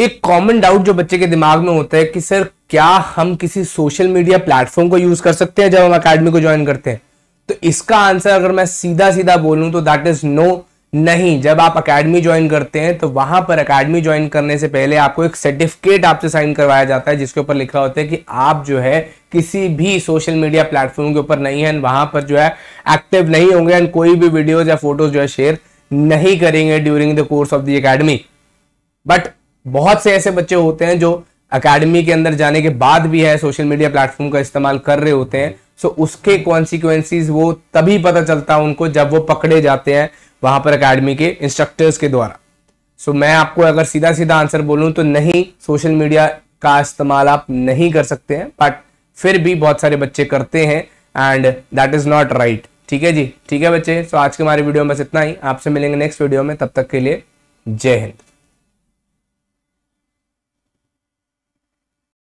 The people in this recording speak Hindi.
एक कॉमन डाउट जो बच्चे के दिमाग में होता है कि सर क्या हम किसी सोशल मीडिया प्लेटफॉर्म को यूज कर सकते हैं जब हम अकेडमी को ज्वाइन करते हैं तो इसका आंसर अगर मैं सीधा सीधा बोलूं तो दैट इज नो नहीं जब आप अकेडमी ज्वाइन करते हैं तो वहां पर अकेडमी ज्वाइन करने से पहले आपको एक सर्टिफिकेट आपसे साइन करवाया जाता है जिसके ऊपर लिखा होता है कि आप जो है किसी भी सोशल मीडिया प्लेटफॉर्म के ऊपर नहीं है वहां पर जो है एक्टिव नहीं होंगे एंड कोई भी वीडियोज या फोटोज जो है शेयर नहीं करेंगे during the course of the academy but बहुत से ऐसे बच्चे होते हैं जो अकेडमी के अंदर जाने के बाद भी है सोशल मीडिया प्लेटफॉर्म का इस्तेमाल कर रहे होते हैं सो so, उसके कॉन्सिक्वेंसिस वो तभी पता चलता है उनको जब वो पकड़े जाते हैं वहां पर अकेडमी के इंस्ट्रक्टर्स के द्वारा सो so, मैं आपको अगर सीधा सीधा आंसर बोलूं तो नहीं सोशल मीडिया का इस्तेमाल आप नहीं कर सकते हैं बट फिर भी बहुत सारे बच्चे करते हैं and that is not right ठीक है जी ठीक है बच्चे सो so, आज के हमारे वीडियो में बस इतना ही आपसे मिलेंगे नेक्स्ट वीडियो में तब तक के लिए जय हिंद